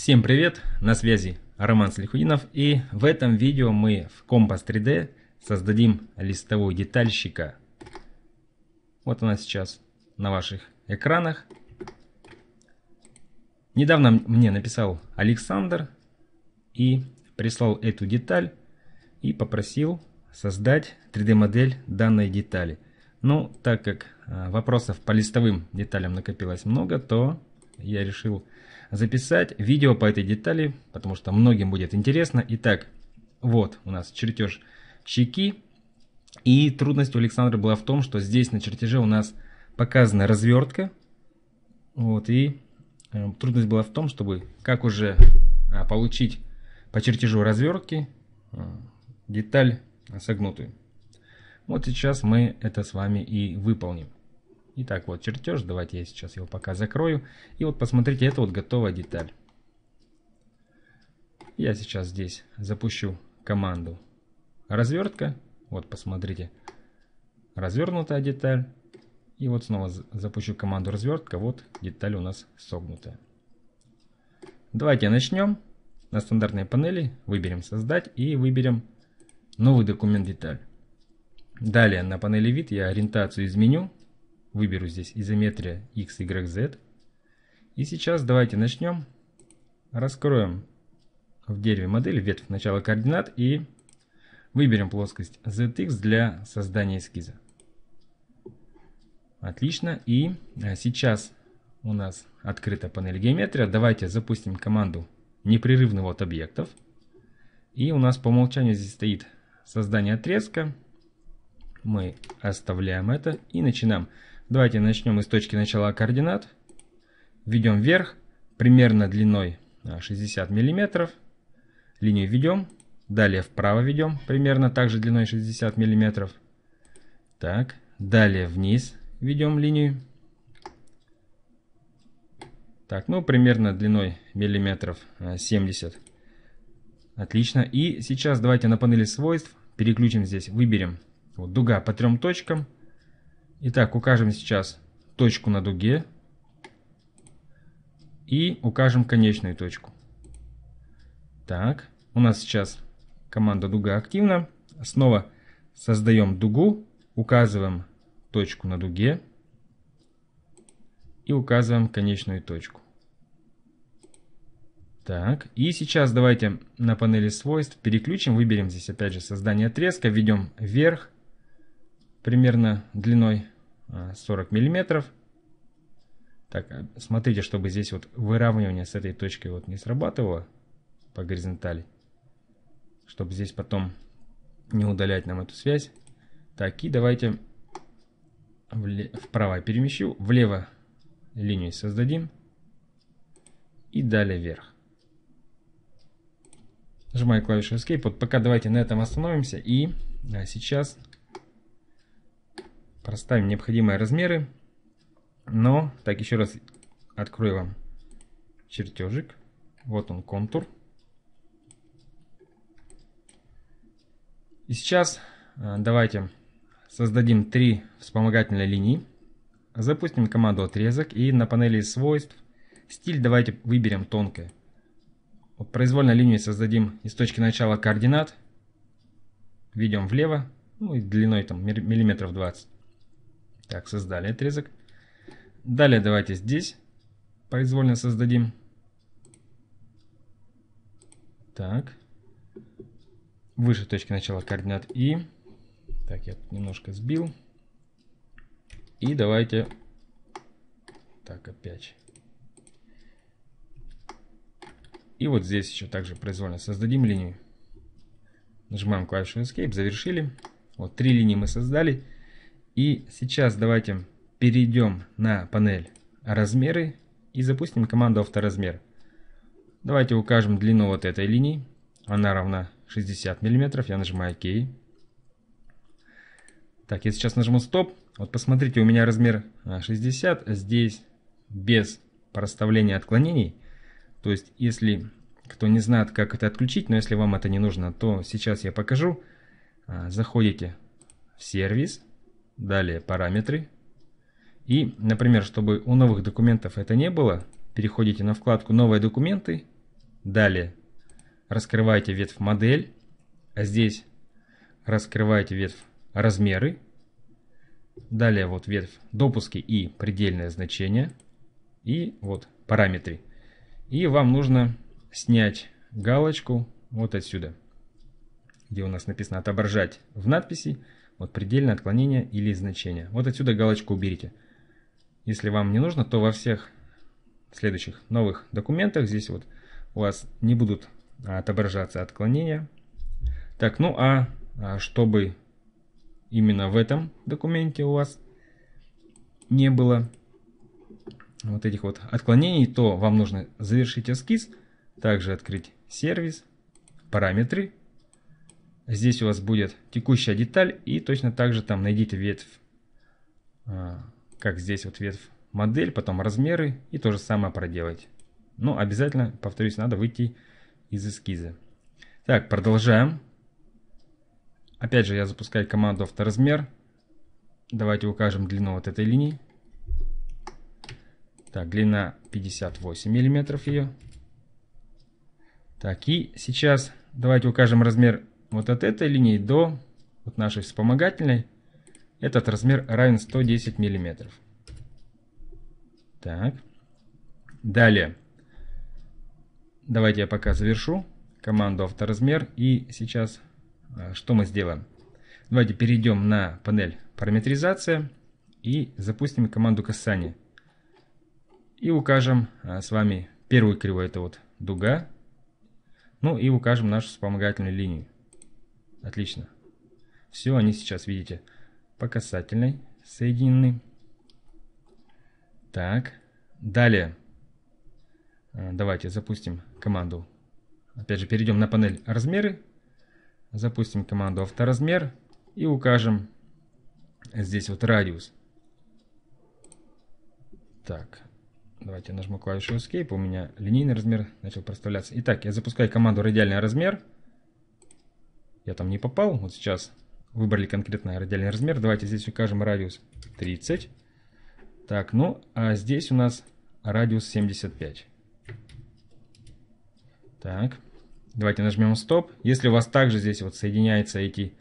Всем привет, на связи Роман Слихудинов и в этом видео мы в Compass 3D создадим листовой детальщика. Вот она сейчас на ваших экранах. Недавно мне написал Александр и прислал эту деталь и попросил создать 3D модель данной детали. Ну, так как а, вопросов по листовым деталям накопилось много, то я решил записать видео по этой детали, потому что многим будет интересно. Итак, вот у нас чертеж щеки. И трудность у Александра была в том, что здесь на чертеже у нас показана развертка. Вот, и э, трудность была в том, чтобы как уже э, получить по чертежу развертки э, деталь согнутую. Вот сейчас мы это с вами и выполним. Итак, вот чертеж, давайте я сейчас его пока закрою. И вот посмотрите, это вот готовая деталь. Я сейчас здесь запущу команду развертка. Вот, посмотрите, развернутая деталь. И вот снова запущу команду развертка. Вот деталь у нас согнутая. Давайте начнем. На стандартной панели выберем создать и выберем новый документ деталь. Далее на панели вид я ориентацию изменю. Выберу здесь изометрия X, Y, Z. И сейчас давайте начнем. Раскроем в дереве модель ветвь начала координат и выберем плоскость ZX для создания эскиза. Отлично. И а, сейчас у нас открыта панель геометрия. Давайте запустим команду непрерывного от объектов. И у нас по умолчанию здесь стоит создание отрезка. Мы оставляем это и начинаем. Давайте начнем из точки начала координат. Введем вверх, примерно длиной 60 а, мм. Линию введем. Далее вправо ведем, примерно также длиной 60 мм. Так, далее вниз ведем линию. Так, ну примерно длиной миллиметров 70. А, Отлично. И сейчас давайте на панели свойств переключим здесь, выберем вот дуга по трем точкам. Итак, укажем сейчас точку на дуге и укажем конечную точку. Так, у нас сейчас команда дуга активна. Снова создаем дугу, указываем точку на дуге и указываем конечную точку. Так, и сейчас давайте на панели свойств переключим, выберем здесь опять же создание отрезка, введем вверх, примерно длиной 40 а, миллиметров. Так, а, смотрите, чтобы здесь вот выравнивание с этой точкой вот не срабатывало по горизонтали. Чтобы здесь потом не удалять нам эту связь. Так, и давайте вправо перемещу, влево линию создадим. И далее вверх. Нажимаю клавишу Escape. Вот пока давайте на этом остановимся. И а, сейчас Проставим необходимые размеры. Но, так, еще раз открою вам чертежик. Вот он, контур. И сейчас а, давайте создадим три вспомогательные линии. Запустим команду отрезок и на панели свойств стиль давайте выберем тонкое. Вот произвольной линию создадим из точки начала координат. Ведем влево, ну и длиной там миллиметров 20. Так, создали отрезок. Далее давайте здесь произвольно создадим. Так. Выше точки начала координат И. Так, я тут немножко сбил. И давайте... Так, опять. И вот здесь еще также произвольно создадим линию. Нажимаем клавишу Escape, завершили. Вот три линии мы создали. И сейчас давайте перейдем на панель размеры и запустим команду авторазмер. Давайте укажем длину вот этой линии. Она равна 60 мм. Я нажимаю ОК. Так, я сейчас нажму стоп. Вот посмотрите, у меня размер 60. А, Здесь без проставления отклонений. То есть, если кто не знает, как это отключить, но если вам это не нужно, то сейчас я покажу. А, заходите в сервис далее параметры. И, например, чтобы у новых документов это не было, переходите на вкладку «Новые документы», далее раскрываете ветвь «Модель», а здесь раскрываете ветвь «Размеры», далее вот ветвь «Допуски» и «Предельное значение», и вот «Параметры». И вам нужно снять галочку вот отсюда, где у нас написано «Отображать в надписи», вот предельное отклонение или значение. Вот отсюда галочку уберите. Если вам не нужно, то во всех следующих новых документах здесь вот у вас не будут а, отображаться отклонения. Так, ну а, а чтобы именно в этом документе у вас не было вот этих вот отклонений, то вам нужно завершить эскиз, также открыть сервис, параметры Здесь у вас будет текущая деталь и точно так же там найдите ветвь, а, как здесь вот ветвь модель, потом размеры и то же самое проделать. Но обязательно, повторюсь, надо выйти из эскиза. Так, продолжаем. Опять же я запускаю команду авторазмер. Давайте укажем длину вот этой линии. Так, длина 58 миллиметров ее. Так, и сейчас давайте укажем размер вот от этой линии до вот нашей вспомогательной этот размер равен 110 миллиметров. Так. Далее. Давайте я пока завершу команду авторазмер. И сейчас а, что мы сделаем? Давайте перейдем на панель параметризация и запустим команду касания. И укажем а, с вами первую кривую, это вот дуга. Ну и укажем нашу вспомогательную линию. Отлично. Все они сейчас, видите, по касательной соединены. Так, далее. А, давайте запустим команду. Опять же, перейдем на панель «Размеры». Запустим команду «Авторазмер» и укажем здесь вот радиус. Так, давайте нажму клавишу Escape. У меня линейный размер начал проставляться. Итак, я запускаю команду «Радиальный размер» я там не попал. Вот сейчас выбрали конкретный радиальный размер. Давайте здесь укажем радиус 30. Так, ну а здесь у нас радиус 75. Так, давайте нажмем стоп. Если у вас также здесь вот соединяются эти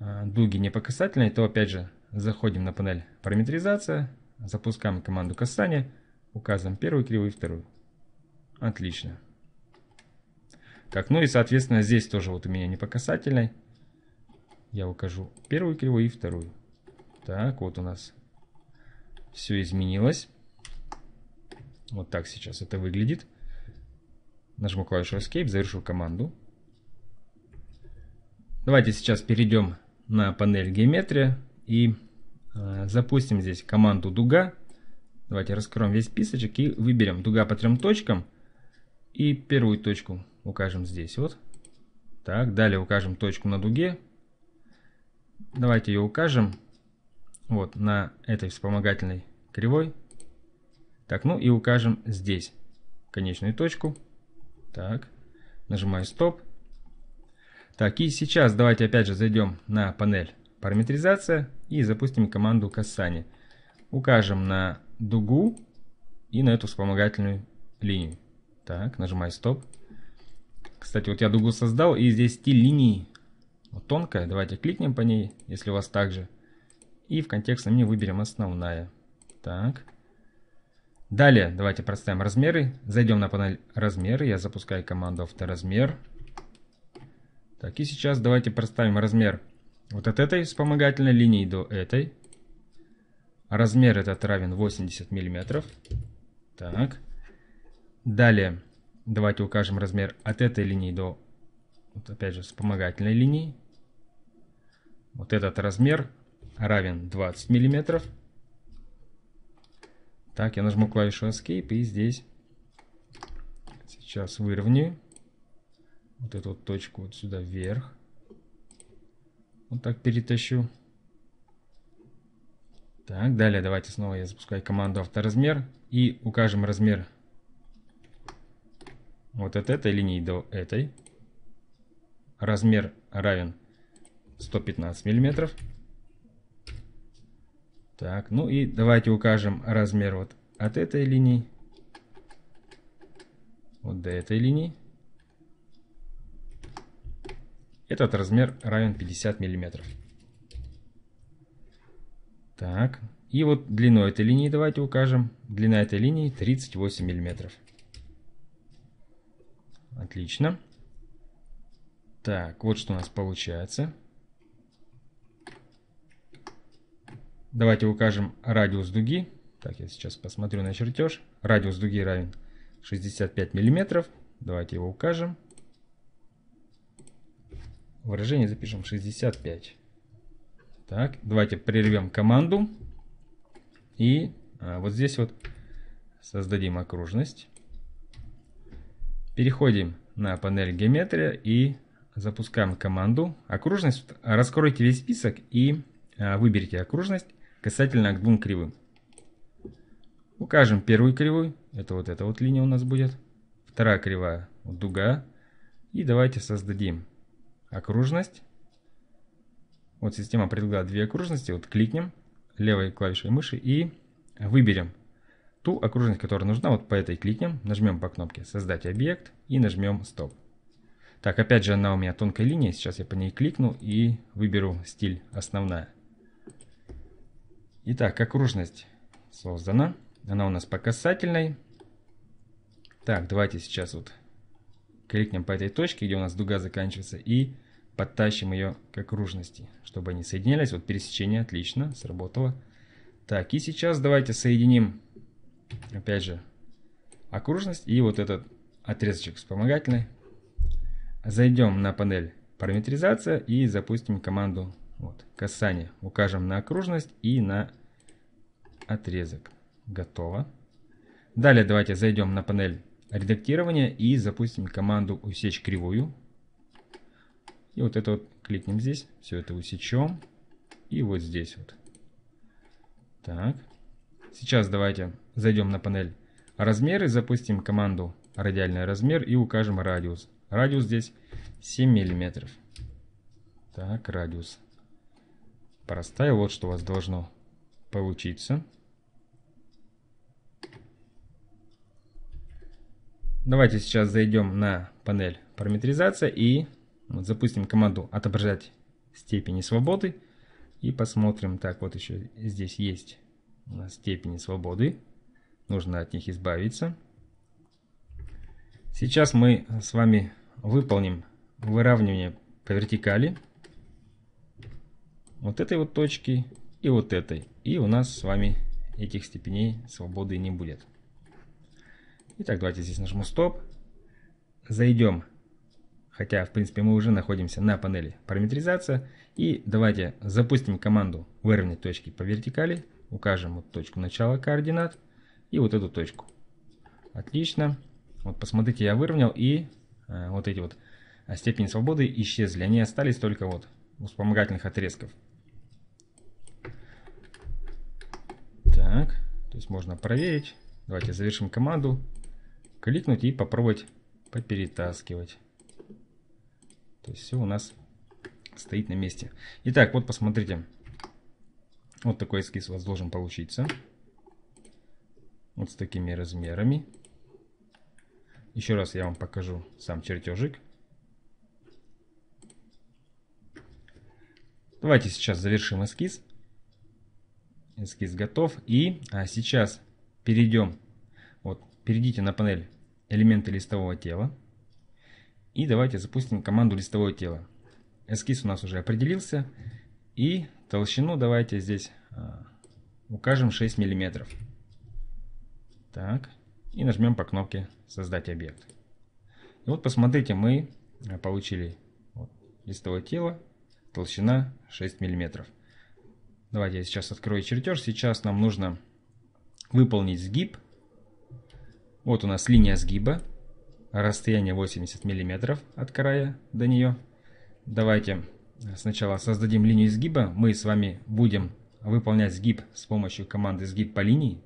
а, дуги не по касательной, то опять же заходим на панель параметризация, запускаем команду касания, указываем первую кривую и вторую. Отлично. Так, ну и, соответственно, здесь тоже вот у меня не по касательной. Я укажу первую кривую и вторую. Так, вот у нас все изменилось. Вот так сейчас это выглядит. Нажму клавишу Escape, завершу команду. Давайте сейчас перейдем на панель геометрия и э, запустим здесь команду дуга. Давайте раскроем весь списочек и выберем дуга по трем точкам и первую точку укажем здесь вот. Так, далее укажем точку на дуге. Давайте ее укажем вот на этой вспомогательной кривой. Так, ну и укажем здесь конечную точку. Так, нажимаю стоп. Так, и сейчас давайте опять же зайдем на панель параметризация и запустим команду касания. Укажем на дугу и на эту вспомогательную линию. Так, нажимаю стоп. Кстати, вот я дугу создал, и здесь стиль линии вот тонкая. Давайте кликнем по ней, если у вас также. И в контекстном меню выберем основная. Так. Далее давайте проставим размеры. Зайдем на панель размеры. Я запускаю команду авторазмер. Так, и сейчас давайте проставим размер вот от этой вспомогательной линии до этой. Размер этот равен 80 миллиметров. Так. Далее Давайте укажем размер от этой линии до, вот опять же, вспомогательной линии. Вот этот размер равен 20 миллиметров. Так, я нажму клавишу Escape и здесь сейчас выровняю вот эту вот точку вот сюда вверх. Вот так перетащу. Так, далее давайте снова я запускаю команду авторазмер и укажем размер вот от этой линии до этой. Размер равен 115 миллиметров. Так, ну и давайте укажем размер вот от этой линии вот до этой линии. Этот размер равен 50 миллиметров. Так, и вот длину этой линии давайте укажем. Длина этой линии 38 миллиметров. Отлично. Так, вот что у нас получается. Давайте укажем радиус дуги. Так, я сейчас посмотрю на чертеж. Радиус дуги равен 65 миллиметров. Давайте его укажем. Выражение запишем 65. Так, давайте прервем команду. И а, вот здесь вот создадим окружность. Переходим на панель геометрия и запускаем команду окружность. Раскройте весь список и а, выберите окружность касательно к двум кривым. Укажем первую кривую, это вот эта вот линия у нас будет. Вторая кривая, вот дуга. И давайте создадим окружность. Вот система предлагает две окружности, вот кликнем левой клавишей мыши и выберем ту окружность, которая нужна, вот по этой кликнем, нажмем по кнопке «Создать объект» и нажмем «Стоп». Так, опять же она у меня тонкая линия, сейчас я по ней кликну и выберу стиль «Основная». Итак, окружность создана, она у нас по касательной. Так, давайте сейчас вот кликнем по этой точке, где у нас дуга заканчивается, и подтащим ее к окружности, чтобы они соединялись. Вот пересечение отлично сработало. Так, и сейчас давайте соединим опять же, окружность и вот этот отрезочек вспомогательный. Зайдем на панель параметризация и запустим команду вот, касание. Укажем на окружность и на отрезок. Готово. Далее давайте зайдем на панель редактирования и запустим команду усечь кривую. И вот это вот кликнем здесь, все это усечем. И вот здесь вот. Так. Сейчас давайте Зайдем на панель «Размеры», запустим команду «Радиальный размер» и укажем радиус. Радиус здесь 7 миллиметров. Так, радиус. Простая, вот что у вас должно получиться. Давайте сейчас зайдем на панель параметризация и вот запустим команду отображать степени свободы и посмотрим. Так, вот еще здесь есть у нас степени свободы. Нужно от них избавиться. Сейчас мы с вами выполним выравнивание по вертикали. Вот этой вот точки и вот этой. И у нас с вами этих степеней свободы не будет. Итак, давайте здесь нажму стоп. Зайдем. Хотя, в принципе, мы уже находимся на панели параметризация. И давайте запустим команду выровнять точки по вертикали. Укажем вот точку начала координат и вот эту точку. Отлично. Вот посмотрите, я выровнял и э, вот эти вот э, степени свободы исчезли. Они остались только вот у вспомогательных отрезков. Так, то есть можно проверить. Давайте завершим команду. Кликнуть и попробовать поперетаскивать. То есть все у нас стоит на месте. Итак, вот посмотрите. Вот такой эскиз у вас должен получиться вот с такими размерами. Еще раз я вам покажу сам чертежик. Давайте сейчас завершим эскиз. Эскиз готов. И а сейчас перейдем, вот, перейдите на панель элементы листового тела. И давайте запустим команду листовое тело. Эскиз у нас уже определился. И толщину давайте здесь а, укажем 6 миллиметров. Так, и нажмем по кнопке «Создать объект». И вот посмотрите, мы э, получили вот, листовое тело, толщина 6 мм. Давайте я сейчас открою чертеж. Сейчас нам нужно выполнить сгиб. Вот у нас линия сгиба, расстояние 80 мм от края до нее. Давайте э, сначала создадим линию сгиба. Мы с вами будем выполнять сгиб с помощью команды «Сгиб по линии».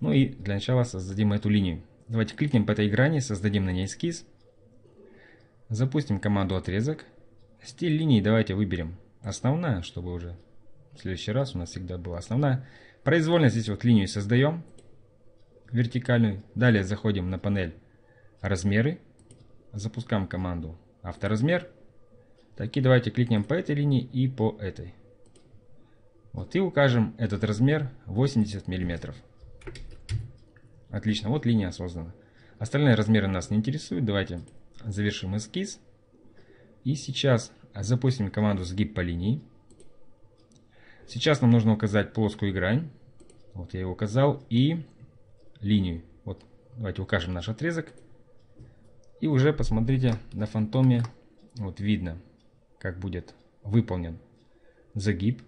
Ну и для начала создадим эту линию. Давайте кликнем по этой грани, создадим на ней эскиз. Запустим команду отрезок. Стиль линии давайте выберем основная, чтобы уже в следующий раз у нас всегда была основная. Произвольно здесь вот линию создаем, вертикальную. Далее заходим на панель размеры, запускаем команду авторазмер. Так и давайте кликнем по этой линии и по этой. Вот и укажем этот размер 80 миллиметров. Отлично, вот линия создана. Остальные размеры нас не интересуют. Давайте завершим эскиз. И сейчас запустим команду сгиб по линии. Сейчас нам нужно указать плоскую грань. Вот я его указал. И линию. Вот давайте укажем наш отрезок. И уже посмотрите на фантоме. Вот видно, как будет выполнен загиб.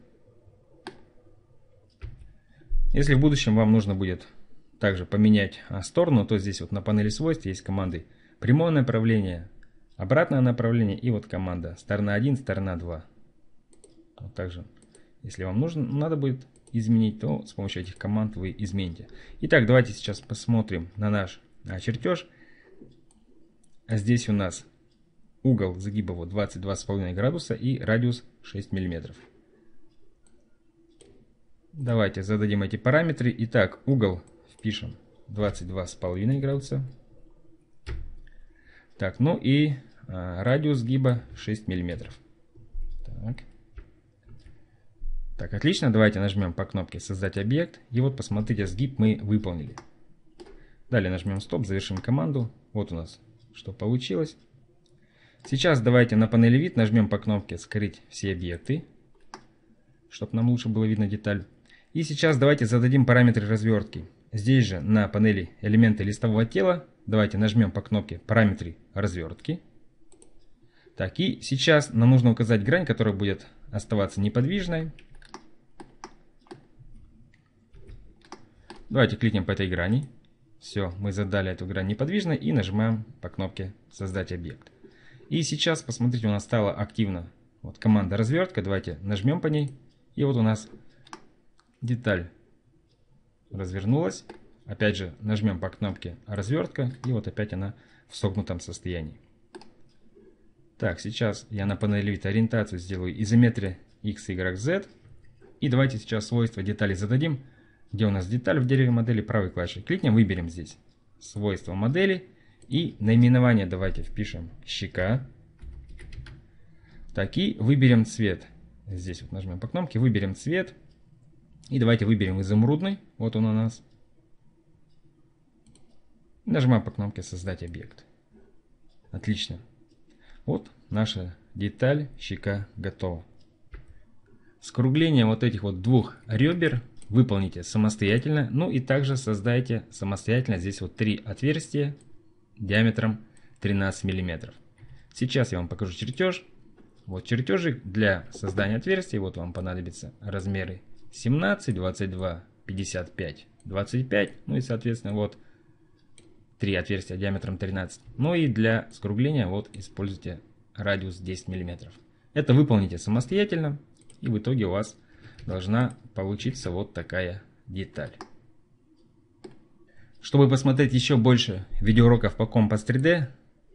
Если в будущем вам нужно будет также поменять а, сторону, то здесь вот на панели свойств есть команды прямое направление, обратное направление и вот команда сторона 1, сторона 2. Вот также, если вам нужно, надо будет изменить, то с помощью этих команд вы измените. Итак, давайте сейчас посмотрим на наш а, чертеж. А здесь у нас угол загиба вот 22,5 градуса и радиус 6 миллиметров. Давайте зададим эти параметры. Итак, угол пишем 22,5 градуса. Так, ну и а, радиус сгиба 6 миллиметров. Так. так, отлично. Давайте нажмем по кнопке «Создать объект». И вот, посмотрите, сгиб мы выполнили. Далее нажмем «Стоп», завершим команду. Вот у нас что получилось. Сейчас давайте на панели вид нажмем по кнопке «Скрыть все объекты», чтобы нам лучше было видно деталь. И сейчас давайте зададим параметры развертки. Здесь же на панели элементы листового тела давайте нажмем по кнопке параметры развертки. Так, и сейчас нам нужно указать грань, которая будет оставаться неподвижной. Давайте кликнем по этой грани. Все, мы задали эту грань неподвижной и нажимаем по кнопке «Создать объект». И сейчас, посмотрите, у нас стала активна вот команда развертка. Давайте нажмем по ней. И вот у нас деталь развернулась. Опять же, нажмем по кнопке развертка, и вот опять она в согнутом состоянии. Так, сейчас я на панели вид ориентацию сделаю изометрия x, y, z. И давайте сейчас свойства детали зададим. Где у нас деталь в дереве модели правой клавишей? Кликнем, выберем здесь свойства модели. И наименование давайте впишем щека. Так, и выберем цвет. Здесь вот нажмем по кнопке, выберем цвет. И давайте выберем изумрудный. Вот он у нас. Нажимаем по кнопке «Создать объект». Отлично. Вот наша деталь щека готова. Скругление вот этих вот двух ребер выполните самостоятельно. Ну и также создайте самостоятельно здесь вот три отверстия диаметром 13 мм. Сейчас я вам покажу чертеж. Вот чертежик для создания отверстий. Вот вам понадобятся размеры 17, 22, 55, 25, ну и соответственно вот три отверстия диаметром 13. Ну и для скругления вот используйте радиус 10 мм. Это выполните самостоятельно и в итоге у вас должна получиться вот такая деталь. Чтобы посмотреть еще больше видеоуроков по Compass 3D,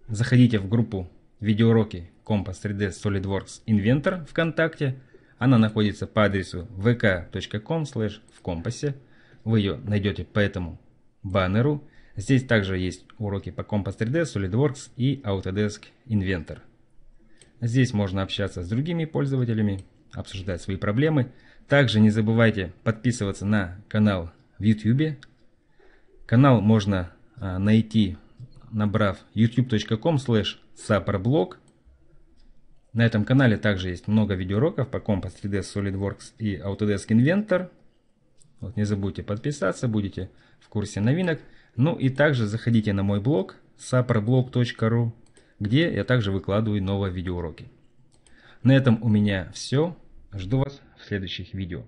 заходите в группу видеоуроки Compass 3D SolidWorks Inventor ВКонтакте, она находится по адресу vk.com в компасе. Вы ее найдете по этому баннеру. Здесь также есть уроки по Compass 3D, SolidWorks и Autodesk Inventor. Здесь можно общаться с другими пользователями, обсуждать свои проблемы. Также не забывайте подписываться на канал в YouTube. Канал можно а, найти, набрав youtube.com slash supportblog на этом канале также есть много видеоуроков по Compass 3D SolidWorks и Autodesk Inventor. Вот, не забудьте подписаться, будете в курсе новинок. Ну и также заходите на мой блог saproblog.ru, где я также выкладываю новые видеоуроки. На этом у меня все. Жду вас в следующих видео.